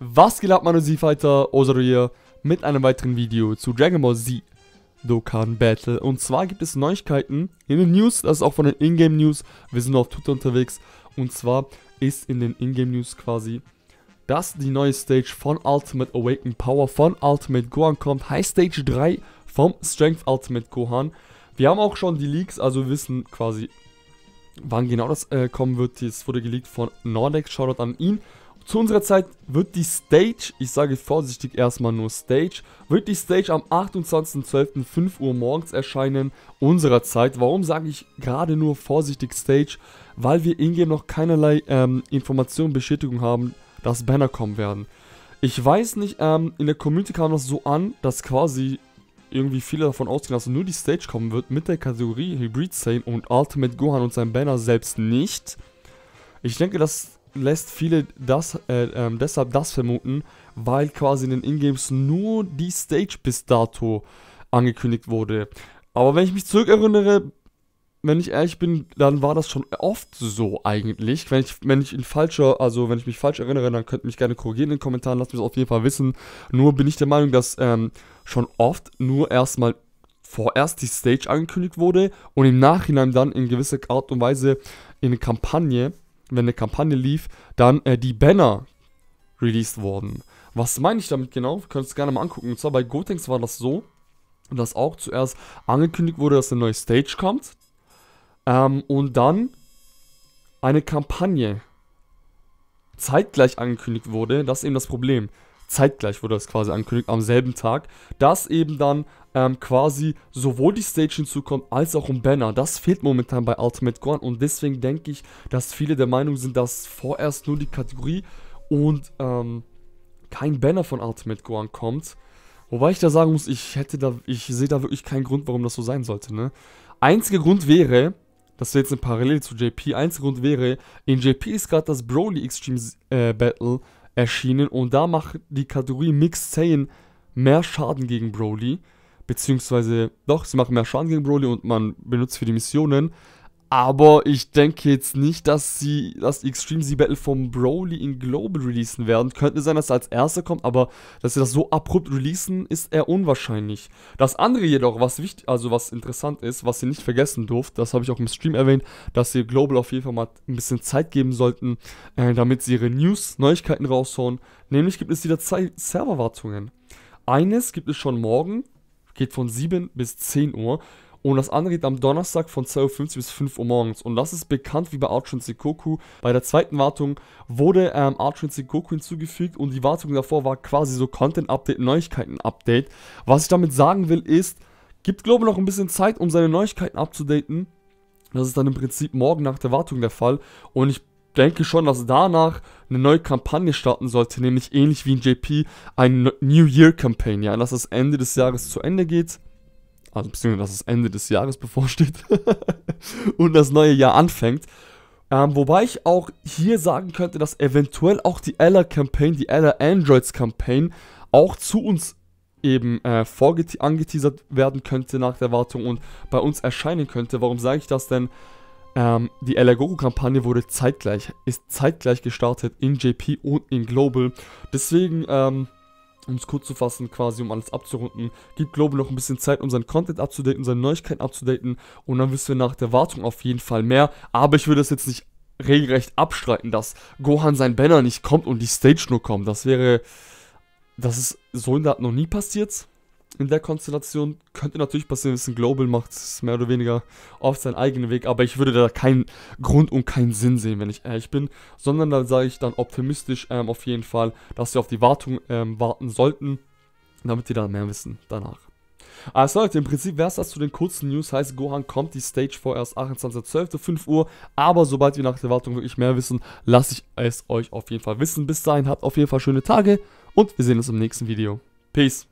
Was geht ab, meine Z-Fighter? Osaru hier mit einem weiteren Video zu Dragon Ball Z Dokkan Battle. Und zwar gibt es Neuigkeiten in den News, das ist auch von den Ingame News. Wir sind auf Twitter unterwegs. Und zwar ist in den Ingame News quasi, dass die neue Stage von Ultimate Awaken Power von Ultimate Gohan kommt. High Stage 3 vom Strength Ultimate Gohan. Wir haben auch schon die Leaks, also wir wissen quasi, wann genau das äh, kommen wird. Es wurde geleakt von Nordex, Shoutout an ihn. Zu unserer Zeit wird die Stage, ich sage vorsichtig erstmal nur Stage, wird die Stage am 28.12.5 Uhr morgens erscheinen unserer Zeit. Warum sage ich gerade nur vorsichtig Stage? Weil wir ingame noch keinerlei ähm, Informationen, Bestätigung haben, dass Banner kommen werden. Ich weiß nicht, ähm, in der Community kam das so an, dass quasi irgendwie viele davon ausgehen, dass nur die Stage kommen wird mit der Kategorie Hybrid Sane und Ultimate Gohan und seinem Banner selbst nicht. Ich denke, dass lässt viele das, äh, äh, deshalb das vermuten, weil quasi in den Ingames nur die Stage bis dato angekündigt wurde. Aber wenn ich mich zurückerinnere, wenn ich ehrlich bin, dann war das schon oft so eigentlich. Wenn ich, wenn ich in falscher, also wenn ich mich falsch erinnere, dann könnt ihr mich gerne korrigieren in den Kommentaren, lasst mich das auf jeden Fall wissen. Nur bin ich der Meinung, dass ähm, schon oft nur erstmal vorerst die Stage angekündigt wurde und im Nachhinein dann in gewisser Art und Weise in eine Kampagne wenn eine Kampagne lief, dann äh, die Banner released wurden. Was meine ich damit genau? Könnt ihr es gerne mal angucken. Und zwar bei Gotenks war das so, dass auch zuerst angekündigt wurde, dass eine neue Stage kommt. Ähm, und dann eine Kampagne zeitgleich angekündigt wurde. Das ist eben das Problem zeitgleich wurde das quasi angekündigt, am selben Tag, dass eben dann ähm, quasi sowohl die Stage hinzukommt als auch ein Banner. Das fehlt momentan bei Ultimate Gone und deswegen denke ich, dass viele der Meinung sind, dass vorerst nur die Kategorie und ähm, kein Banner von Ultimate Gohan kommt. Wobei ich da sagen muss, ich hätte da, ich sehe da wirklich keinen Grund, warum das so sein sollte, ne? Einziger Grund wäre, das wäre jetzt eine Parallele zu JP, einziger Grund wäre, in JP ist gerade das Broly Extreme äh, Battle erschienen und da macht die Kategorie Mixed Saiyan mehr Schaden gegen Broly. Beziehungsweise, doch, sie machen mehr Schaden gegen Broly und man benutzt für die Missionen aber ich denke jetzt nicht, dass sie das Extreme Z Battle vom Broly in Global releasen werden. Könnte sein, dass er als erster kommt, aber dass sie das so abrupt releasen, ist eher unwahrscheinlich. Das andere jedoch, was wichtig, also was interessant ist, was ihr nicht vergessen durft, das habe ich auch im Stream erwähnt, dass ihr Global auf jeden Fall mal ein bisschen Zeit geben sollten, äh, damit sie ihre News, Neuigkeiten raushauen. Nämlich gibt es wieder zwei Serverwartungen. Eines gibt es schon morgen, geht von 7 bis 10 Uhr und das andere geht am Donnerstag von 2.50 Uhr bis 5 Uhr morgens. Und das ist bekannt wie bei Archon Sekoku. Bei der zweiten Wartung wurde ähm, Archon Sekoku hinzugefügt und die Wartung davor war quasi so Content-Update, Neuigkeiten-Update. Was ich damit sagen will ist, gibt Globo noch ein bisschen Zeit, um seine Neuigkeiten abzudaten. Das ist dann im Prinzip morgen nach der Wartung der Fall. Und ich denke schon, dass danach eine neue Kampagne starten sollte, nämlich ähnlich wie in JP, eine New Year Campaign, ja, dass das Ende des Jahres zu Ende geht also beziehungsweise dass das Ende des Jahres bevorsteht und das neue Jahr anfängt. Ähm, wobei ich auch hier sagen könnte, dass eventuell auch die Ella Campaign, die Ella Androids Campaign auch zu uns eben äh, angeteasert werden könnte nach der Wartung und bei uns erscheinen könnte. Warum sage ich das denn? Ähm, die Ella Goku Kampagne wurde zeitgleich, ist zeitgleich gestartet in JP und in Global. Deswegen, ähm, um es kurz zu fassen, quasi um alles abzurunden, gibt Global noch ein bisschen Zeit, um seinen Content abzudaten, seine Neuigkeiten abzudaten und dann wissen wir nach der Wartung auf jeden Fall mehr. Aber ich würde es jetzt nicht regelrecht abstreiten, dass Gohan sein Banner nicht kommt und die Stage nur kommt. Das wäre, das ist so in der Art noch nie passiert in der Konstellation könnte natürlich passieren, dass ein Global macht mehr oder weniger auf seinen eigenen Weg, aber ich würde da keinen Grund und keinen Sinn sehen, wenn ich ehrlich bin, sondern da sage ich dann optimistisch ähm, auf jeden Fall, dass wir auf die Wartung ähm, warten sollten, damit die dann mehr wissen danach. Also Leute, im Prinzip wäre es das zu den kurzen News, heißt Gohan kommt die Stage vor erst 5 Uhr, aber sobald wir nach der Wartung wirklich mehr wissen, lasse ich es euch auf jeden Fall wissen. Bis dahin, habt auf jeden Fall schöne Tage und wir sehen uns im nächsten Video. Peace!